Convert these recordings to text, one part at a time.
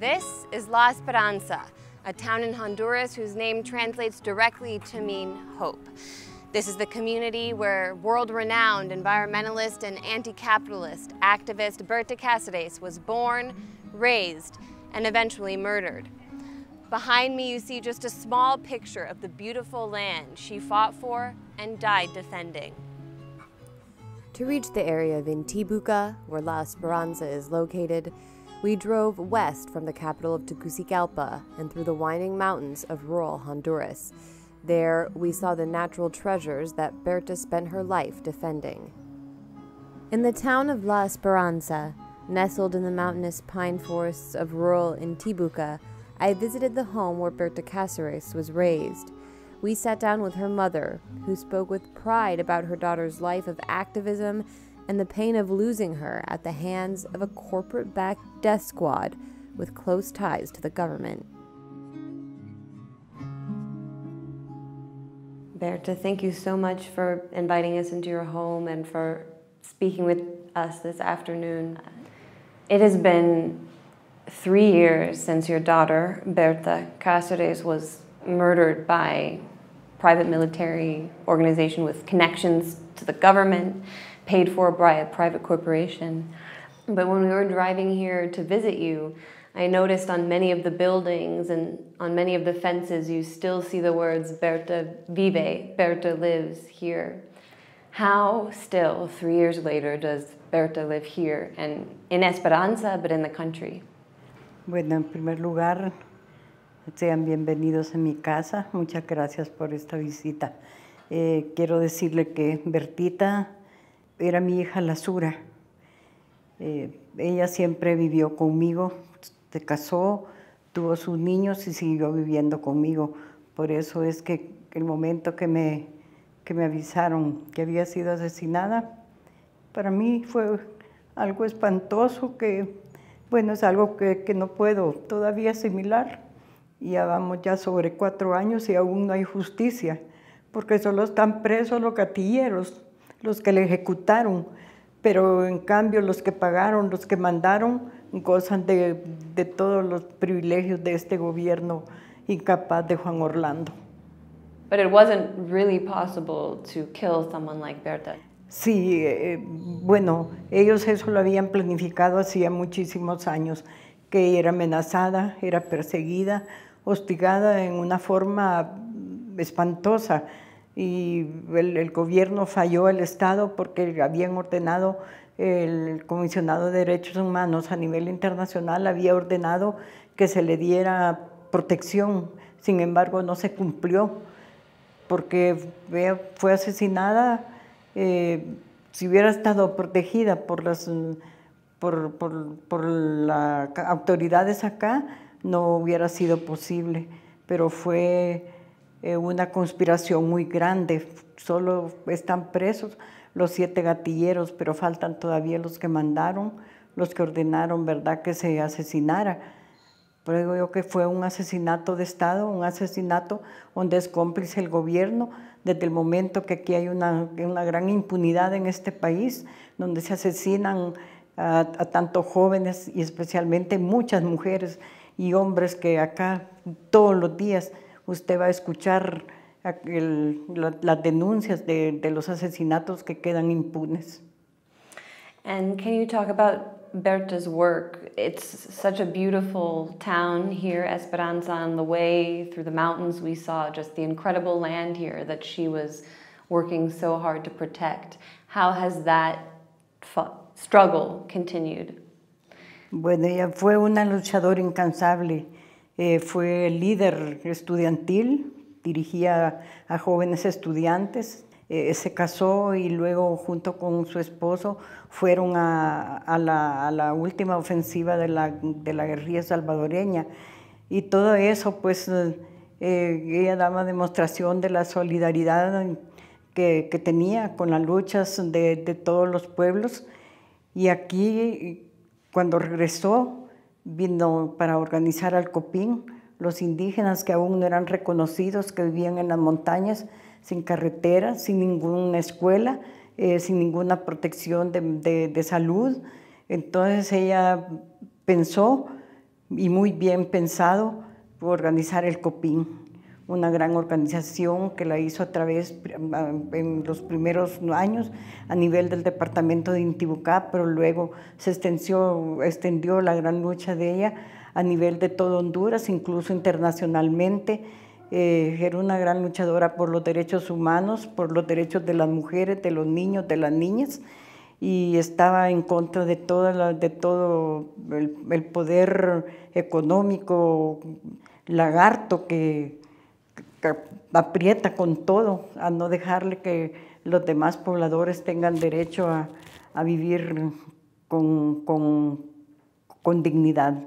This is La Esperanza, a town in Honduras whose name translates directly to mean hope. This is the community where world-renowned environmentalist and anti-capitalist activist Berta Cáceres was born, raised, and eventually murdered. Behind me you see just a small picture of the beautiful land she fought for and died defending. To reach the area of Intibuca, where La Esperanza is located, we drove west from the capital of Tegucigalpa and through the winding mountains of rural Honduras. There, we saw the natural treasures that Berta spent her life defending. In the town of La Esperanza, nestled in the mountainous pine forests of rural Intibuca, I visited the home where Berta Cáceres was raised. We sat down with her mother, who spoke with pride about her daughter's life of activism and the pain of losing her at the hands of a corporate backed death squad with close ties to the government. Berta, thank you so much for inviting us into your home and for speaking with us this afternoon. It has been three years since your daughter, Berta Cáceres, was murdered by private military organization with connections to the government paid for by a private corporation. But when we were driving here to visit you, I noticed on many of the buildings and on many of the fences, you still see the words Berta vive, Berta lives here. How still, three years later, does Berta live here and in Esperanza, but in the country? Bueno, en primer lugar, sean bienvenidos en mi casa. Muchas gracias por esta visita. Eh, quiero decirle que Bertita era mi hija Lasura. Eh, ella siempre vivió conmigo, se casó, tuvo sus niños y siguió viviendo conmigo. Por eso es que el momento que me, que me avisaron que había sido asesinada, para mí fue algo espantoso que, bueno, es algo que, no puedo todavía asimilar. Ya vamos ya sobre cuatro años y aún no hay justicia, porque solo están presos los catilleros los que le ejecutaron, pero en cambio los que pagaron, los que mandaron, gozan de, de todos los privilegios de este gobierno incapaz de Juan Orlando. Pero it wasn't really possible to kill someone like Berta. Sí, eh, eh, bueno, ellos eso lo habían planificado hacía muchísimos años, que era amenazada, era perseguida, hostigada en una forma espantosa y el, gobierno falló el Estado porque habían ordenado, el comisionado de derechos humanos a nivel internacional había ordenado que se le diera protección, sin embargo no se cumplió porque fue asesinada, eh, si hubiera estado protegida por las por, por las autoridades acá, no hubiera sido posible, pero fue eh, una conspiración muy grande. Solo están presos los siete gatilleros, pero faltan todavía los que mandaron, los que ordenaron, ¿verdad?, que se asesinara. Pero digo yo que fue un asesinato de Estado, un asesinato donde es cómplice el gobierno, desde el momento que aquí hay una, gran impunidad en este país, donde se asesinan a, a tantos jóvenes y especialmente muchas mujeres y hombres que acá todos los días usted va a escuchar el, la, las denuncias de, de los asesinatos que quedan impunes. And can you talk about Berta's work? It's such a beautiful town here, Esperanza, on the way through the mountains we saw just the incredible land here that she was working so hard to protect. How has that struggle continued? Bueno, ella fue una luchadora incansable. Eh, fue líder estudiantil, dirigía a jóvenes estudiantes, eh, se casó y luego junto con su esposo fueron a, la, última ofensiva de la, guerrilla salvadoreña. Y todo eso, pues, eh, ella daba demostración de la solidaridad que, tenía con las luchas de todos los pueblos. Y aquí, cuando regresó, vino para organizar al COPIN. Los indígenas que aún no eran reconocidos, que vivían en las montañas, sin carretera, sin ninguna escuela, eh, sin ninguna protección de, de salud. Entonces ella pensó, y muy bien pensado, organizar el COPIN una gran organización que la hizo a través ah, en los primeros años a nivel del departamento de Intibucá, pero luego se extendió, extendió la gran lucha de ella a nivel de todo Honduras, incluso internacionalmente. Eh, era una gran luchadora por los derechos humanos, por los derechos de las mujeres, de los niños, de las niñas, y estaba en contra de, de todo el poder económico lagarto que, aprieta con todo a no dejarle que los demás pobladores tengan derecho a, a vivir con, con, con dignidad.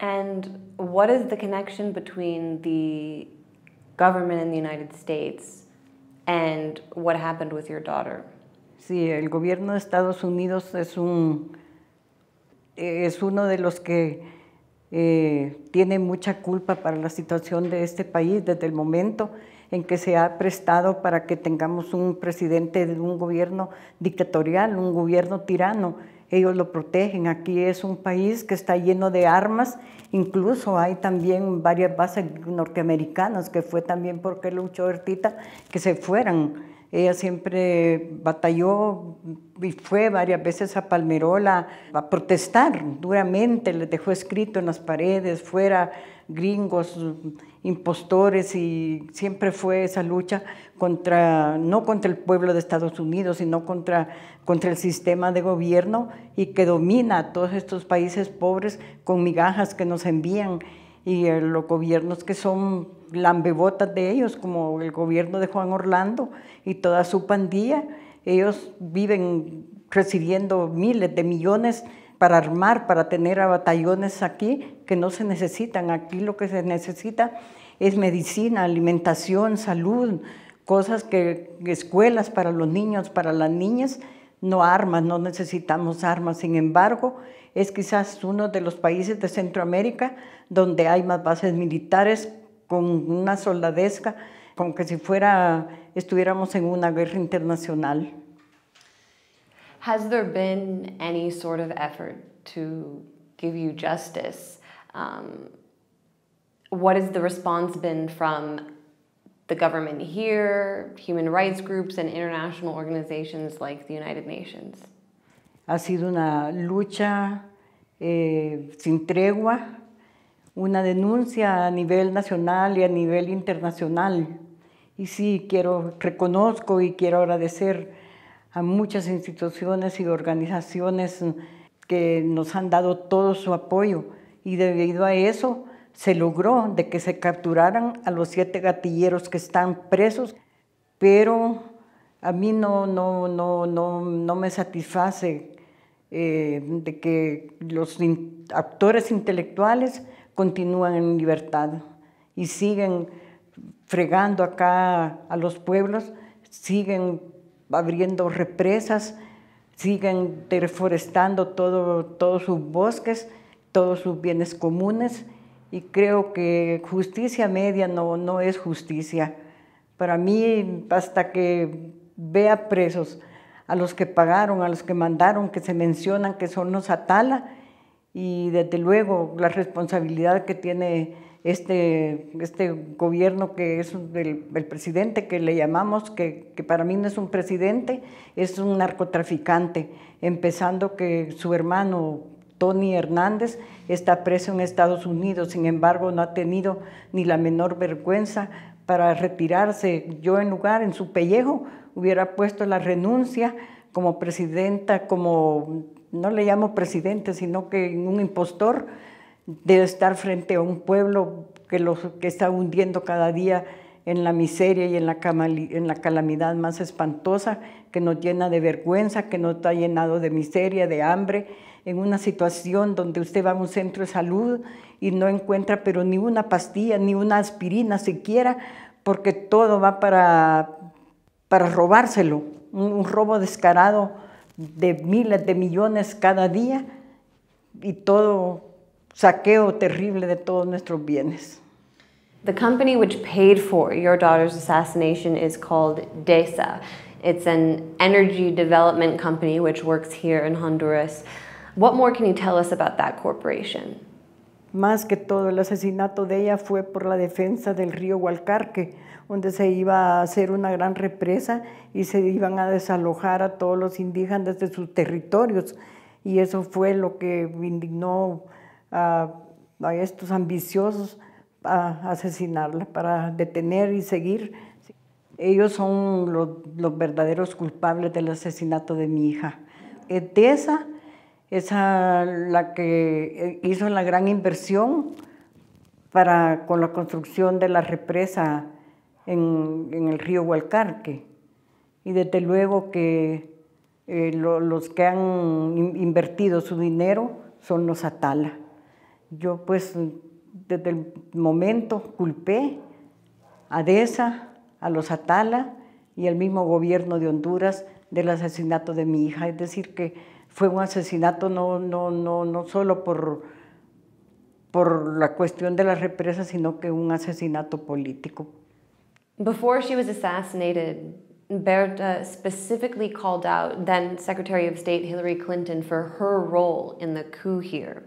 And what is the connection between the government in the United States and what happened with your daughter? Sí, el gobierno de Estados Unidos es un es uno de los que eh, tiene mucha culpa para la situación de este país desde el momento en que se ha prestado para que tengamos un presidente de un gobierno dictatorial, un gobierno tirano. Ellos lo protegen. Aquí es un país que está lleno de armas. Incluso hay también varias bases norteamericanas que fue también porque luchó Hertita que se fueran. Ella siempre batalló y fue varias veces a Palmerola a protestar duramente, le dejó escrito en las paredes, fuera gringos, impostores y siempre fue esa lucha contra, no contra el pueblo de Estados Unidos, sino contra, contra el sistema de gobierno y que domina a todos estos países pobres con migajas que nos envían y los gobiernos que son lambebotas de ellos, como el gobierno de Juan Orlando y toda su pandilla, ellos viven recibiendo miles de millones para armar, para tener a batallones aquí que no se necesitan. Aquí lo que se necesita es medicina, alimentación, salud, cosas que escuelas para los niños, para las niñas, no armas, no necesitamos armas. Sin embargo, es quizás uno de los países de Centroamérica donde hay más bases militares con una soldadesca, como que si fuera, estuviéramos en una guerra internacional. Has there been any sort of effort to give you justice? Um, what has the response been from the government here, human rights groups, and international organizations like the United Nations? Ha sido una lucha eh, sin tregua, una denuncia a nivel nacional y a nivel internacional. Y sí, quiero, reconozco y quiero agradecer a muchas instituciones y organizaciones que nos han dado todo su apoyo y debido a eso se logró de que se capturaran a los siete gatilleros que están presos, pero a mí no, no, no, no, no me satisface eh, de que los actores intelectuales continúan en libertad y siguen fregando acá a los pueblos, siguen abriendo represas, siguen deforestando todos sus bosques, todos sus bienes comunes y creo que justicia media no, no es justicia. Para mí, hasta que vea presos a los que pagaron, a los que mandaron, que se mencionan, que son los Atala, y desde luego la responsabilidad que tiene este, este gobierno que es el, presidente que le llamamos, que, para mí no es un presidente, es un narcotraficante, empezando que su hermano Tony Hernández está preso en Estados Unidos, sin embargo no ha tenido ni la menor vergüenza para retirarse. Yo en lugar, en su pellejo, hubiera puesto la renuncia como presidenta, como, no le llamo presidente, sino que un impostor de estar frente a un pueblo que, que está hundiendo cada día en la miseria y en la, en la calamidad más espantosa, que nos llena de vergüenza, que nos está llenado de miseria, de hambre, en una situación donde usted va a un centro de salud y no encuentra pero ni una pastilla, ni una aspirina siquiera, porque todo va para, para robárselo, un, robo descarado de miles de millones cada día y todo saqueo terrible de todos nuestros bienes. The company which paid for your daughter's assassination is called DESA. It's an energy development company which works here in Honduras. What more can you tell us about that corporation? Más que todo, el asesinato de ella fue por la defensa del río Hualcarque, donde se iba a hacer una gran represa y se iban a desalojar a todos los indígenas de sus territorios. Y eso fue lo que indignó a, estos ambiciosos a asesinarla, para detener y seguir. Ellos son los, verdaderos culpables del asesinato de mi hija. esa? esa la que eh, hizo la gran inversión con la construcción de la represa en, el río Hualcarque. Y desde luego que eh, los que han invertido su dinero son los Atala. Yo pues desde el momento culpé a DESA, a los Atala y al mismo gobierno de Honduras del asesinato de mi hija. Es decir, que fue un asesinato no, no, no, no solo por, por la cuestión de las represas, sino que un asesinato político. Before she was assassinated, Berta specifically called out then Secretary of State Hillary Clinton for her role in the coup here.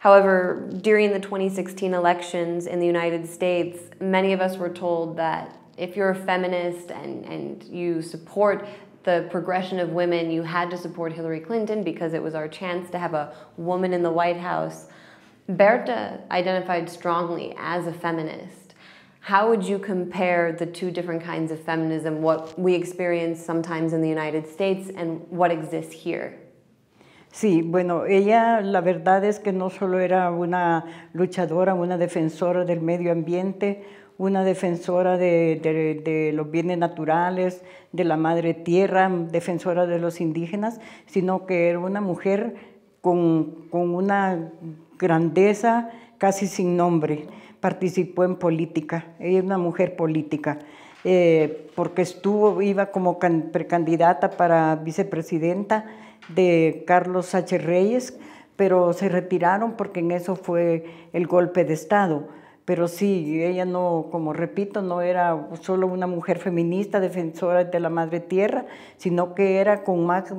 However, during the 2016 elections in the United States, many of us were told that if you're a feminist and, and you support the progression of women, you had to support Hillary Clinton because it was our chance to have a woman in the White House. Berta identified strongly as a feminist. How would you compare the two different kinds of feminism, what we experience sometimes in the United States and what exists here? Sí, bueno, ella la verdad es que no solo era una luchadora, una defensora del medio ambiente, una defensora de, los bienes naturales, de la madre tierra, defensora de los indígenas, sino que era una mujer con, una grandeza casi sin nombre. Participó en política, ella es una mujer política. Eh, porque estuvo, iba como precandidata para vicepresidenta de Carlos H. Reyes, pero se retiraron porque en eso fue el golpe de Estado pero sí, ella no, como repito, no era solo una mujer feminista, defensora de la madre tierra, sino que era con más,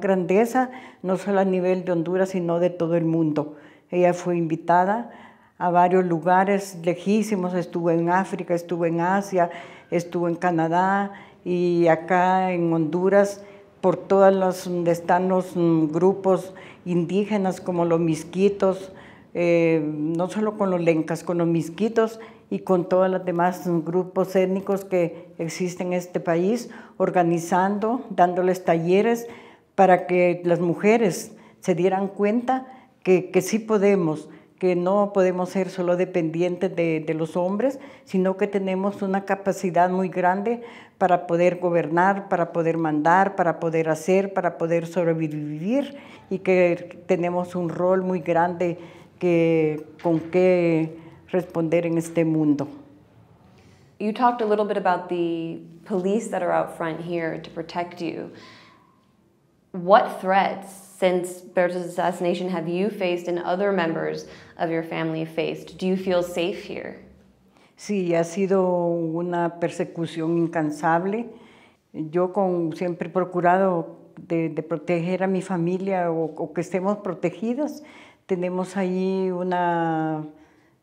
grandeza, no solo a nivel de Honduras, sino de todo el mundo. Ella fue invitada a varios lugares lejísimos, estuvo en África, estuvo en Asia, estuvo en Canadá y acá en Honduras, por todas las... donde están los mm, grupos indígenas como los misquitos, eh, no solo con los lencas, con los misquitos y con todos los demás grupos étnicos que existen en este país, organizando, dándoles talleres para que las mujeres se dieran cuenta que, que sí podemos, que no podemos ser solo dependientes de, de, los hombres, sino que tenemos una capacidad muy grande para poder gobernar, para poder mandar, para poder hacer, para poder sobrevivir y que tenemos un rol muy grande que, con qué responder en este mundo. You talked a little bit about the police that are out front here to protect you. What threats since Berta's assassination have you faced and other members of your family faced? Do you feel safe here? Sí, ha sido una persecución incansable. Yo con, siempre procurado de, de proteger a mi familia o que estemos protegidos tenemos ahí una,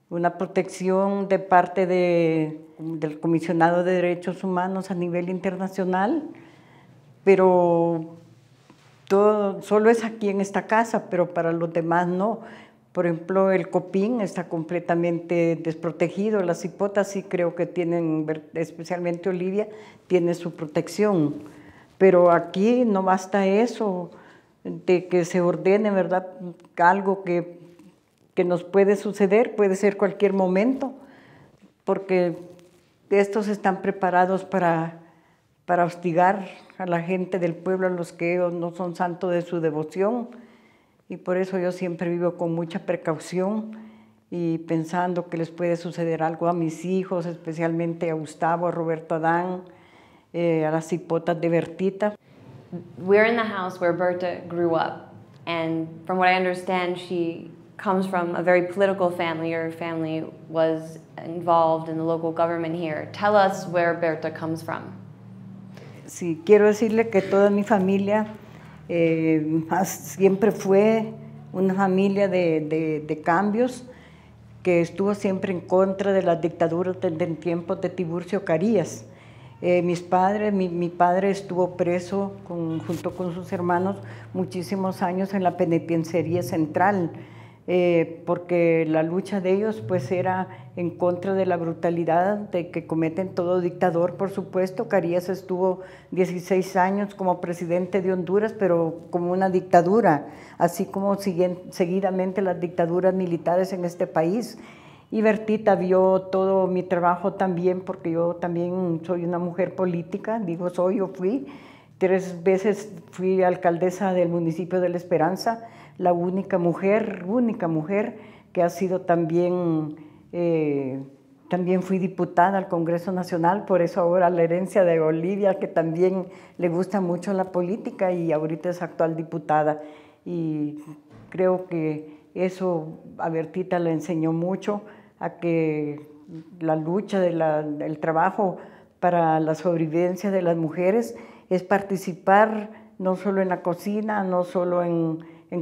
una protección de parte del Comisionado de Derechos Humanos a nivel internacional, pero todo, solo es aquí en esta casa, pero para los demás no. Por ejemplo, el COPIN está completamente desprotegido, las hipotas creo que tienen, especialmente Olivia, tiene su protección. Pero aquí no basta eso, de que se ordene, ¿verdad? Algo que, que nos puede suceder, puede ser cualquier momento, porque estos están preparados para, para hostigar a la gente del pueblo, a los que no son santos de su devoción. Y por eso yo siempre vivo con mucha precaución y pensando que les puede suceder algo a mis hijos, especialmente a Gustavo, a Roberto Adán, eh, a las hipotas de Bertita. we're in the house where Berta grew up. And from what I understand, she comes from a very political family. Your family was involved in the local government here. Tell us where Berta comes from. Sí, quiero decirle que toda mi familia eh, siempre fue una familia de, de, de cambios que estuvo siempre en contra de las dictaduras en tiempos de Tiburcio Carías. Eh, mis padres, mi, padre estuvo preso junto con sus hermanos muchísimos años en la penitenciaría central, eh, porque la lucha de ellos pues era en contra de la brutalidad que cometen todo dictador, por supuesto. Carías estuvo 16 años como presidente de Honduras, pero como una dictadura, así como seguidamente las dictaduras militares en este país. Y Bertita vio todo mi trabajo también, porque yo también soy una mujer política, digo soy o fui. Tres veces fui alcaldesa del municipio de La Esperanza, la única mujer, única mujer que ha sido también, eh, también fui diputada al Congreso Nacional, por eso ahora la herencia de Olivia, que también le gusta mucho la política y ahorita es actual diputada. Y creo que eso a Bertita le enseñó mucho a que la lucha del trabajo para la sobrevivencia de las mujeres es participar no solo en la cocina, no solo en,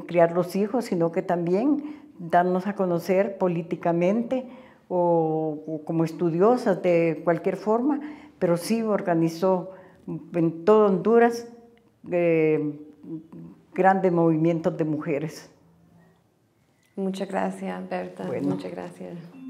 criar los hijos, sino que también darnos a conocer políticamente o, como estudiosas de cualquier forma, pero sí organizó en todo Honduras eh, grandes movimientos de mujeres. Muchas gracias, Berta. Muchas gracias.